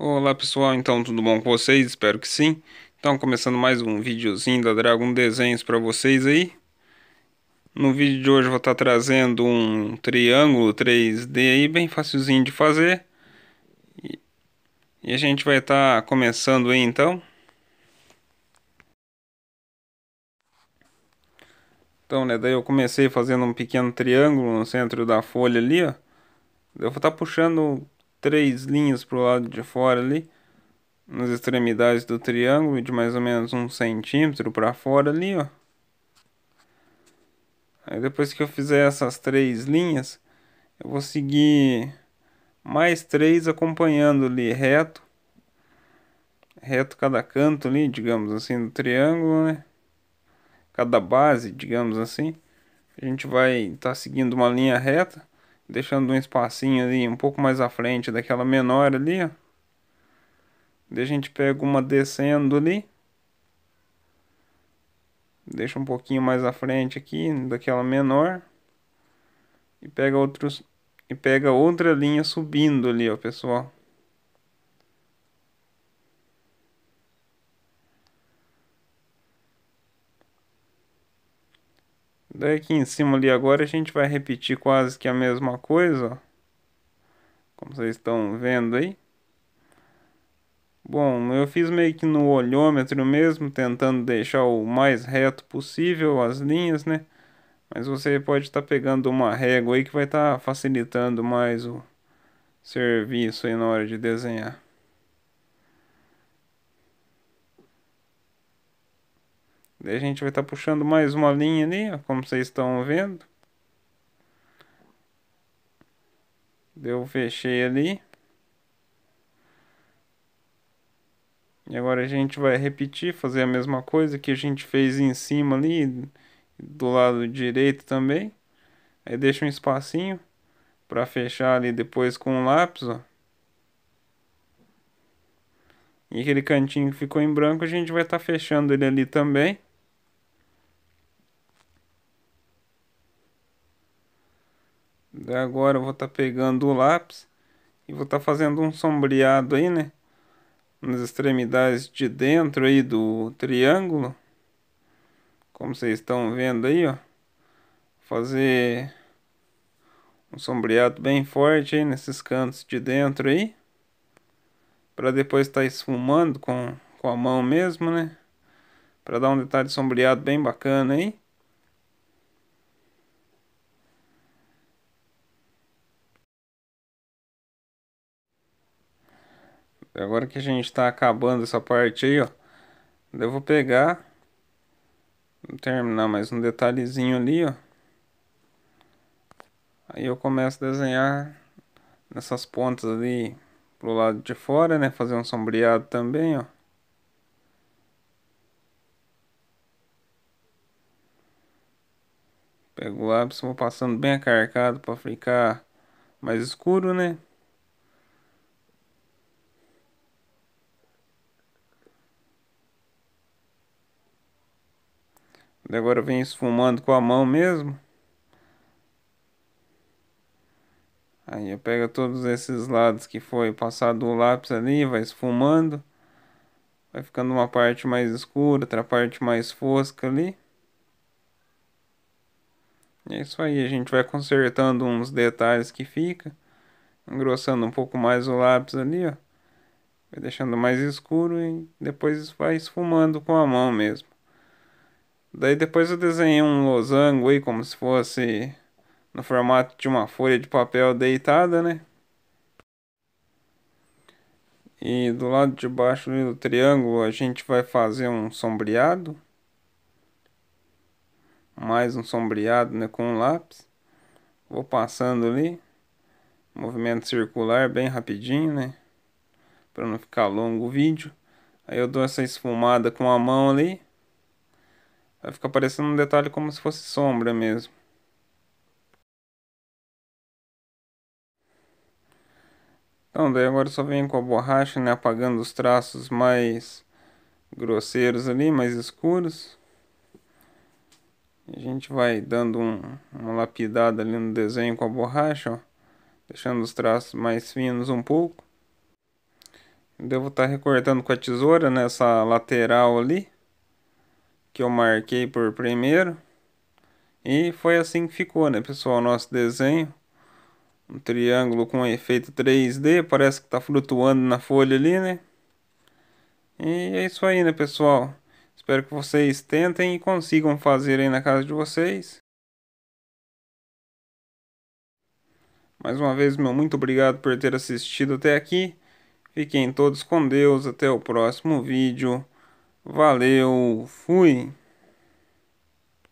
Olá pessoal, então tudo bom com vocês? Espero que sim. Então começando mais um videozinho da Dragon Desenhos para vocês aí. No vídeo de hoje eu vou estar tá trazendo um triângulo 3D aí, bem facilzinho de fazer. E, a gente vai estar tá começando aí então. Então, né, daí eu comecei fazendo um pequeno triângulo no centro da folha ali, ó. Eu vou estar tá puxando três linhas para o lado de fora ali, nas extremidades do triângulo, de mais ou menos um centímetro para fora ali, ó. Aí depois que eu fizer essas três linhas, eu vou seguir mais três acompanhando ali reto, reto cada canto ali, digamos assim, do triângulo, né? Cada base, digamos assim. A gente vai estar tá seguindo uma linha reta. Deixando um espacinho ali um pouco mais à frente daquela menor ali, ó. Daí a gente pega uma descendo ali. Deixa um pouquinho mais à frente aqui daquela menor. E pega outros e pega outra linha subindo ali, ó, pessoal. Daí aqui em cima ali agora a gente vai repetir quase que a mesma coisa, ó. Como vocês estão vendo aí. Bom, eu fiz meio que no olhômetro mesmo, tentando deixar o mais reto possível as linhas, né? Mas você pode estar tá pegando uma régua aí que vai estar tá facilitando mais o serviço aí na hora de desenhar. Daí a gente vai estar tá puxando mais uma linha ali, ó, como vocês estão vendo. Eu fechei ali. E agora a gente vai repetir, fazer a mesma coisa que a gente fez em cima ali, do lado direito também. Aí deixa um espacinho para fechar ali depois com o um lápis, ó. E aquele cantinho que ficou em branco, a gente vai estar tá fechando ele ali também. agora eu vou estar tá pegando o lápis e vou estar tá fazendo um sombreado aí, né? Nas extremidades de dentro aí do triângulo. Como vocês estão vendo aí, ó. Fazer um sombreado bem forte aí nesses cantos de dentro aí. Para depois estar tá esfumando com, com a mão mesmo, né? Para dar um detalhe sombreado bem bacana aí. Agora que a gente tá acabando essa parte aí, ó. Eu vou pegar. Vou terminar mais um detalhezinho ali, ó. Aí eu começo a desenhar nessas pontas ali pro lado de fora, né? Fazer um sombreado também, ó. Pego o lápis, vou passando bem acarcado para ficar mais escuro, né? Agora vem esfumando com a mão mesmo. Aí pega todos esses lados que foi passado o lápis ali, vai esfumando. Vai ficando uma parte mais escura, outra parte mais fosca ali. E é isso aí, a gente vai consertando uns detalhes que fica. Engrossando um pouco mais o lápis ali, ó. Vai deixando mais escuro e depois vai esfumando com a mão mesmo. Daí depois eu desenhei um losango aí, como se fosse no formato de uma folha de papel deitada, né? E do lado de baixo do triângulo a gente vai fazer um sombreado. Mais um sombreado né, com um lápis. Vou passando ali. Movimento circular bem rapidinho, né? Para não ficar longo o vídeo. Aí eu dou essa esfumada com a mão ali. Vai ficar parecendo um detalhe como se fosse sombra mesmo. Então, daí agora só venho com a borracha, né, apagando os traços mais grosseiros ali, mais escuros. A gente vai dando um, uma lapidada ali no desenho com a borracha, ó, deixando os traços mais finos um pouco. devo estar tá recortando com a tesoura nessa né, lateral ali que eu marquei por primeiro. E foi assim que ficou, né, pessoal? Nosso desenho. Um triângulo com efeito 3D. Parece que tá flutuando na folha ali, né? E é isso aí, né, pessoal? Espero que vocês tentem e consigam fazer aí na casa de vocês. Mais uma vez, meu muito obrigado por ter assistido até aqui. Fiquem todos com Deus. Até o próximo vídeo. Valeu, fui!